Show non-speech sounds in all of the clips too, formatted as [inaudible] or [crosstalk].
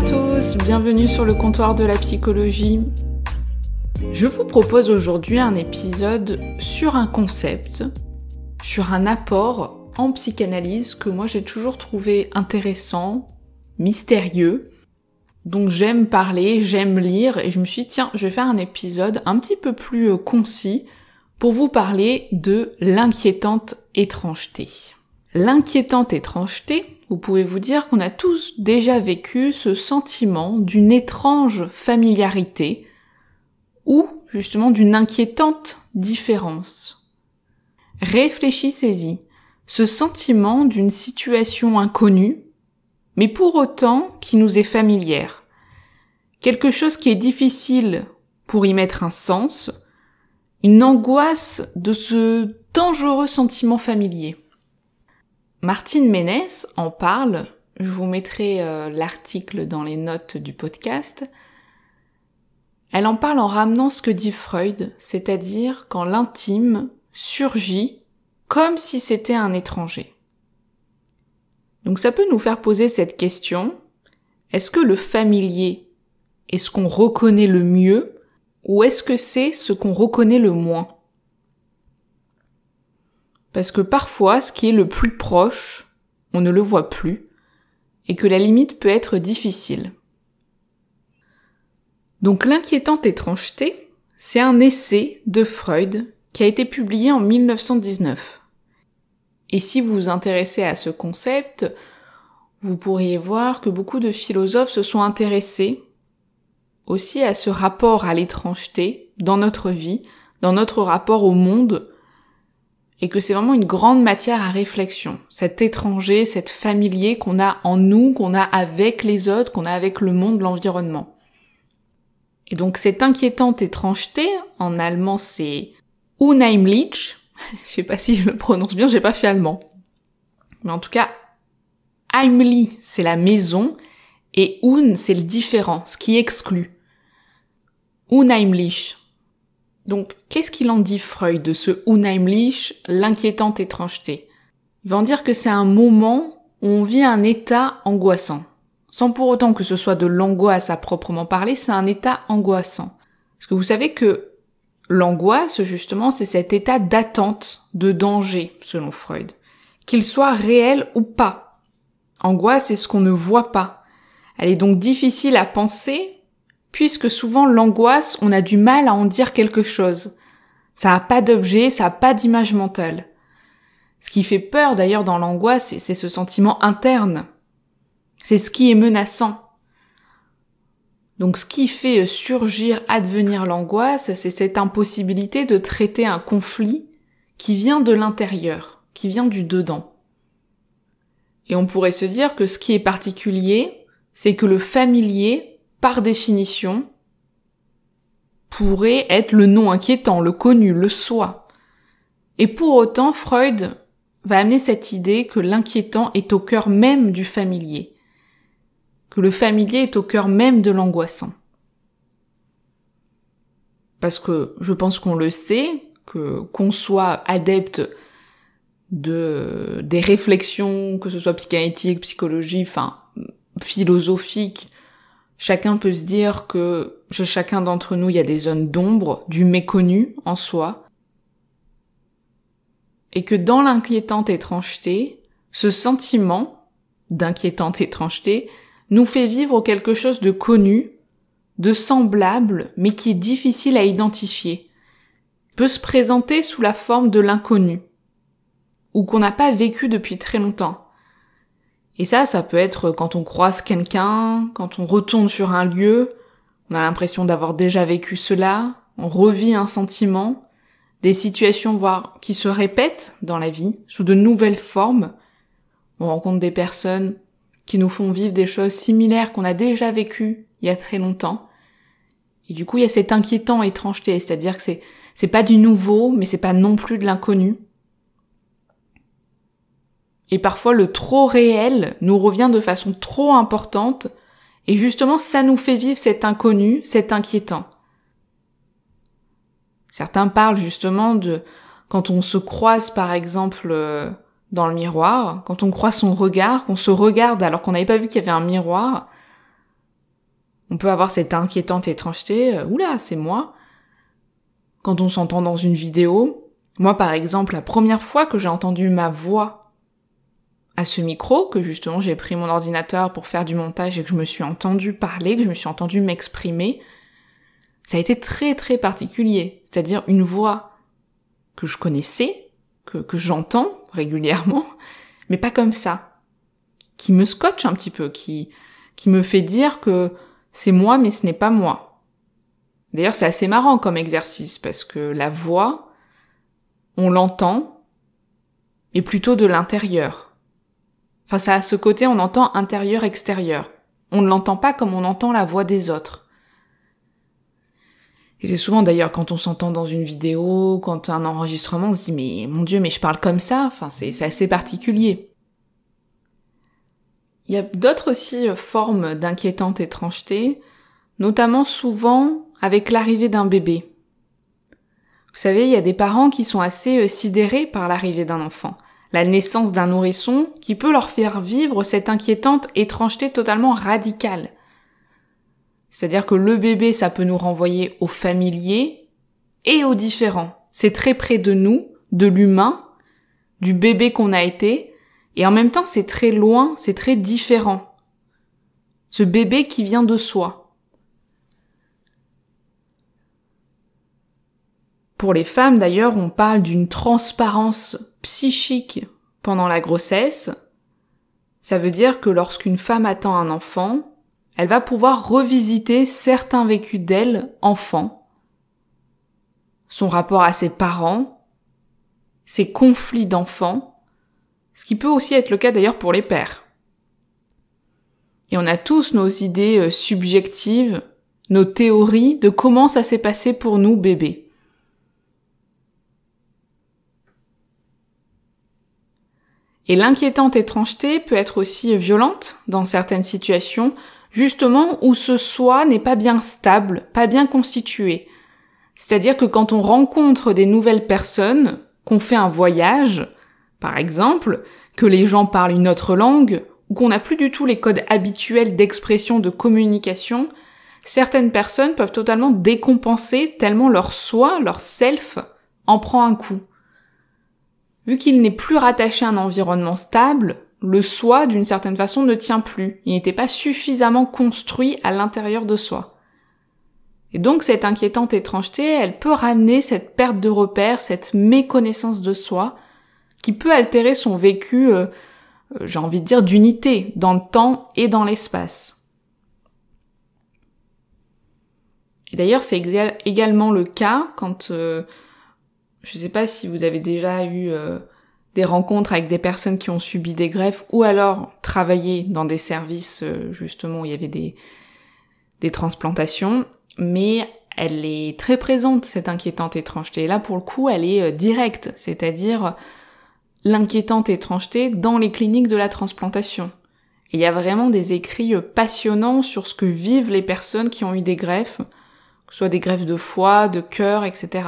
à tous, bienvenue sur le comptoir de la psychologie. Je vous propose aujourd'hui un épisode sur un concept, sur un apport en psychanalyse que moi j'ai toujours trouvé intéressant, mystérieux. Donc j'aime parler, j'aime lire et je me suis dit tiens, je vais faire un épisode un petit peu plus euh, concis pour vous parler de l'inquiétante étrangeté. L'inquiétante étrangeté, vous pouvez vous dire qu'on a tous déjà vécu ce sentiment d'une étrange familiarité ou justement d'une inquiétante différence. Réfléchissez-y. Ce sentiment d'une situation inconnue, mais pour autant qui nous est familière. Quelque chose qui est difficile pour y mettre un sens, une angoisse de ce dangereux sentiment familier. Martine Ménès en parle, je vous mettrai euh, l'article dans les notes du podcast. Elle en parle en ramenant ce que dit Freud, c'est-à-dire quand l'intime surgit comme si c'était un étranger. Donc ça peut nous faire poser cette question, est-ce que le familier est ce qu'on reconnaît le mieux ou est-ce que c'est ce qu'on reconnaît le moins parce que parfois, ce qui est le plus proche, on ne le voit plus, et que la limite peut être difficile. Donc l'inquiétante étrangeté, c'est un essai de Freud qui a été publié en 1919. Et si vous vous intéressez à ce concept, vous pourriez voir que beaucoup de philosophes se sont intéressés aussi à ce rapport à l'étrangeté dans notre vie, dans notre rapport au monde, et que c'est vraiment une grande matière à réflexion. Cet étranger, cet familier qu'on a en nous, qu'on a avec les autres, qu'on a avec le monde, l'environnement. Et donc cette inquiétante étrangeté, en allemand c'est Unheimlich, [laughs] je sais pas si je le prononce bien, j'ai pas fait allemand. Mais en tout cas, Heimlich, c'est la maison, et Un, c'est le différent, ce qui exclut. Unheimlich, donc, qu'est-ce qu'il en dit Freud de ce Unheimlich, l'inquiétante étrangeté Il va en dire que c'est un moment où on vit un état angoissant. Sans pour autant que ce soit de l'angoisse à proprement parler, c'est un état angoissant. Parce que vous savez que l'angoisse, justement, c'est cet état d'attente, de danger, selon Freud. Qu'il soit réel ou pas. Angoisse, c'est ce qu'on ne voit pas. Elle est donc difficile à penser puisque souvent l'angoisse, on a du mal à en dire quelque chose. Ça n'a pas d'objet, ça n'a pas d'image mentale. Ce qui fait peur d'ailleurs dans l'angoisse, c'est ce sentiment interne. C'est ce qui est menaçant. Donc ce qui fait euh, surgir, advenir l'angoisse, c'est cette impossibilité de traiter un conflit qui vient de l'intérieur, qui vient du dedans. Et on pourrait se dire que ce qui est particulier, c'est que le familier par définition, pourrait être le non inquiétant, le connu, le soi. Et pour autant, Freud va amener cette idée que l'inquiétant est au cœur même du familier, que le familier est au cœur même de l'angoissant. Parce que je pense qu'on le sait, que qu'on soit adepte de des réflexions, que ce soit psychanalytique, psychologie, enfin philosophique, Chacun peut se dire que chez chacun d'entre nous, il y a des zones d'ombre, du méconnu en soi, et que dans l'inquiétante étrangeté, ce sentiment d'inquiétante étrangeté nous fait vivre quelque chose de connu, de semblable, mais qui est difficile à identifier, peut se présenter sous la forme de l'inconnu, ou qu'on n'a pas vécu depuis très longtemps. Et ça, ça peut être euh, quand on croise quelqu'un, quand on retourne sur un lieu, on a l'impression d'avoir déjà vécu cela, on revit un sentiment, des situations voire qui se répètent dans la vie sous de nouvelles formes. On rencontre des personnes qui nous font vivre des choses similaires qu'on a déjà vécues il y a très longtemps. Et du coup, il y a cette inquiétant étrangeté, c'est-à-dire que c'est c'est pas du nouveau, mais c'est pas non plus de l'inconnu. Et parfois le trop réel nous revient de façon trop importante, et justement ça nous fait vivre cet inconnu, cet inquiétant. Certains parlent justement de quand on se croise par exemple euh, dans le miroir, quand on croise son regard, qu'on se regarde alors qu'on n'avait pas vu qu'il y avait un miroir, on peut avoir cette inquiétante étrangeté, euh, oula, c'est moi. Quand on s'entend dans une vidéo, moi par exemple, la première fois que j'ai entendu ma voix à ce micro, que justement j'ai pris mon ordinateur pour faire du montage et que je me suis entendu parler, que je me suis entendu m'exprimer, ça a été très très particulier. C'est-à-dire une voix que je connaissais, que, j'entends régulièrement, [laughs] mais pas comme ça. Qui me scotche un petit peu, qui, qui me fait dire que c'est moi mais ce n'est pas moi. D'ailleurs c'est assez marrant comme exercice parce que la voix, on l'entend, et plutôt de l'intérieur. Enfin, ça a ce côté, on entend intérieur-extérieur. On ne l'entend pas comme on entend la voix des autres. Et c'est souvent d'ailleurs quand on s'entend dans une vidéo, quand un enregistrement, on se dit mais mon dieu, mais je parle comme ça. Enfin, c'est assez particulier. Il y a d'autres aussi euh, formes d'inquiétante étrangeté, notamment souvent avec l'arrivée d'un bébé. Vous savez, il y a des parents qui sont assez euh, sidérés par l'arrivée d'un enfant la naissance d'un nourrisson qui peut leur faire vivre cette inquiétante étrangeté totalement radicale. C'est-à-dire que le bébé, ça peut nous renvoyer au familier et au différent. C'est très près de nous, de l'humain, du bébé qu'on a été, et en même temps c'est très loin, c'est très différent. Ce bébé qui vient de soi. Pour les femmes d'ailleurs, on parle d'une transparence psychique pendant la grossesse, ça veut dire que lorsqu'une femme attend un enfant, elle va pouvoir revisiter certains vécus d'elle enfant, son rapport à ses parents, ses conflits d'enfants, ce qui peut aussi être le cas d'ailleurs pour les pères. Et on a tous nos idées euh, subjectives, nos théories de comment ça s'est passé pour nous bébés. Et l'inquiétante étrangeté peut être aussi violente dans certaines situations, justement où ce soi n'est pas bien stable, pas bien constitué. C'est-à-dire que quand on rencontre des nouvelles personnes, qu'on fait un voyage, par exemple, que les gens parlent une autre langue, ou qu'on n'a plus du tout les codes habituels d'expression de communication, certaines personnes peuvent totalement décompenser tellement leur soi, leur self, en prend un coup. Vu qu'il n'est plus rattaché à un environnement stable, le soi, d'une certaine façon, ne tient plus. Il n'était pas suffisamment construit à l'intérieur de soi. Et donc cette inquiétante étrangeté, elle peut ramener cette perte de repère, cette méconnaissance de soi, qui peut altérer son vécu, euh, euh, j'ai envie de dire, d'unité dans le temps et dans l'espace. Et d'ailleurs, c'est également le cas quand euh, je sais pas si vous avez déjà eu euh, des rencontres avec des personnes qui ont subi des greffes ou alors travaillé dans des services euh, justement où il y avait des, des transplantations, mais elle est très présente cette inquiétante étrangeté. Et là pour le coup elle est euh, directe, c'est-à-dire l'inquiétante étrangeté dans les cliniques de la transplantation. il y a vraiment des écrits passionnants sur ce que vivent les personnes qui ont eu des greffes, que ce soit des greffes de foie, de cœur, etc.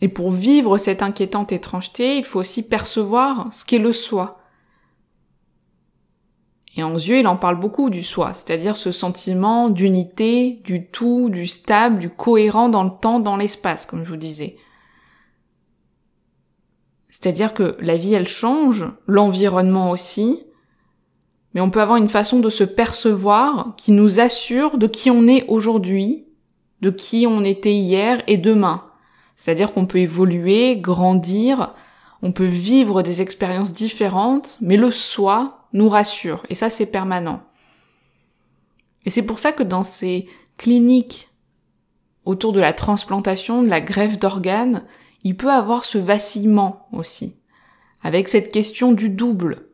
Et pour vivre cette inquiétante étrangeté, il faut aussi percevoir ce qu'est le soi. Et en Dieu, il en parle beaucoup du soi, c'est-à-dire ce sentiment d'unité, du tout, du stable, du cohérent dans le temps, dans l'espace, comme je vous disais. C'est-à-dire que la vie, elle change, l'environnement aussi, mais on peut avoir une façon de se percevoir qui nous assure de qui on est aujourd'hui, de qui on était hier et demain. C'est-à-dire qu'on peut évoluer, grandir, on peut vivre des expériences différentes, mais le soi nous rassure. Et ça, c'est permanent. Et c'est pour ça que dans ces cliniques autour de la transplantation, de la greffe d'organes, il peut avoir ce vacillement aussi. Avec cette question du double.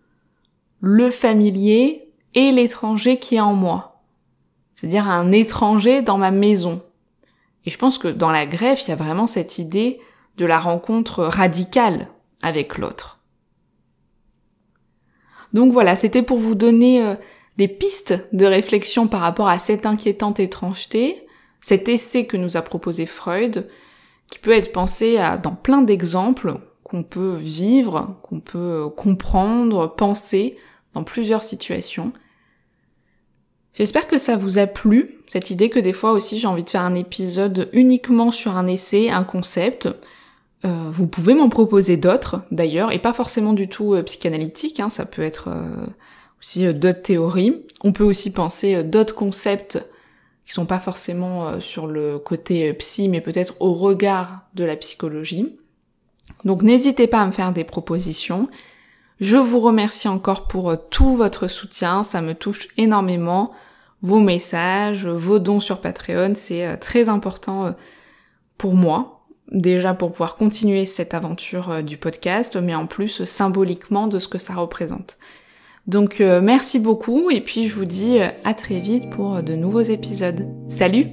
Le familier et l'étranger qui est en moi. C'est-à-dire un étranger dans ma maison, et je pense que dans la greffe, il y a vraiment cette idée de la rencontre radicale avec l'autre. Donc voilà, c'était pour vous donner euh, des pistes de réflexion par rapport à cette inquiétante étrangeté, cet essai que nous a proposé Freud, qui peut être pensé dans plein d'exemples qu'on peut vivre, qu'on peut euh, comprendre, penser dans plusieurs situations. J'espère que ça vous a plu, cette idée que des fois aussi j'ai envie de faire un épisode uniquement sur un essai, un concept. Euh, vous pouvez m'en proposer d'autres d'ailleurs, et pas forcément du tout euh, psychanalytique, hein, ça peut être euh, aussi d'autres théories. On peut aussi penser d'autres concepts qui sont pas forcément sur le côté psy, mais peut-être au regard de la psychologie. Donc n'hésitez pas à me faire des propositions. Je vous remercie encore pour euh, tout votre soutien, ça me touche énormément. Vos messages, vos dons sur Patreon, c'est euh, très important euh, pour moi. Déjà pour pouvoir continuer cette aventure du podcast, mais en plus symboliquement de ce que ça représente. Donc merci beaucoup et puis je vous dis à très vite pour de nouveaux épisodes. Salut